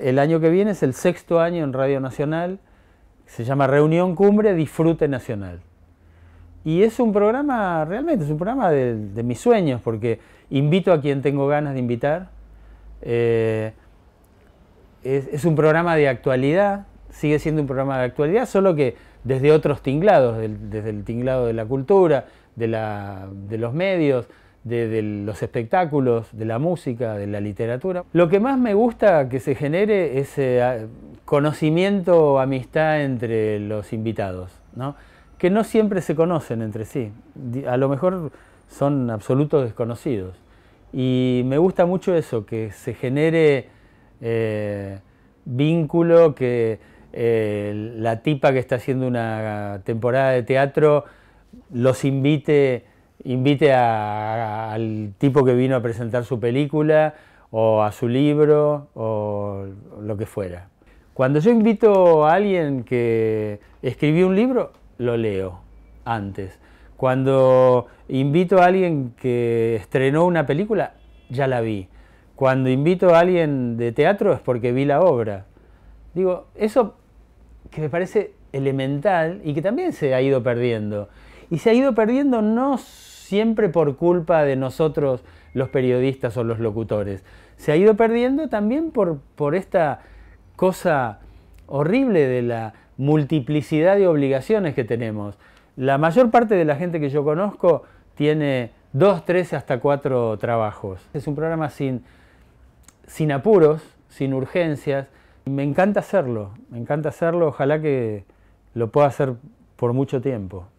El año que viene es el sexto año en Radio Nacional, se llama Reunión Cumbre Disfrute Nacional. Y es un programa, realmente, es un programa de, mis sueños, porque invito a quien tengo ganas de invitar. Eh, es, un programa de actualidad, sigue siendo un programa de actualidad, solo que desde otros tinglados, desde el tinglado de la cultura, de los medios, de, los espectáculos, de la música, de la literatura. Lo que más me gusta que se genere es conocimiento eh, conocimiento, amistad entre los invitados, que no siempre se conocen entre sí, a lo mejor son absolutos desconocidos. Y me gusta mucho eso, que se genere eh, vínculo, que eh, la tipa que está haciendo una temporada de teatro los invite invite al tipo que vino a presentar su película o a su libro o lo que fuera. Cuando yo invito a alguien que escribió un libro, lo leo antes. Cuando invito a alguien que estrenó una película, ya la vi. Cuando invito a alguien de teatro es porque vi la obra. Digo, eso que me parece elemental y que también se ha ido perdiendo y se ha ido perdiendo no siempre por culpa de nosotros los periodistas o los locutores, se ha ido perdiendo también por, esta cosa horrible de la multiplicidad de obligaciones que tenemos. La mayor parte de la gente que yo conozco tiene dos, tres, hasta cuatro trabajos. Es un programa sin, sin apuros, sin urgencias. Me encanta hacerlo, me encanta hacerlo, ojalá que lo pueda hacer por mucho tiempo.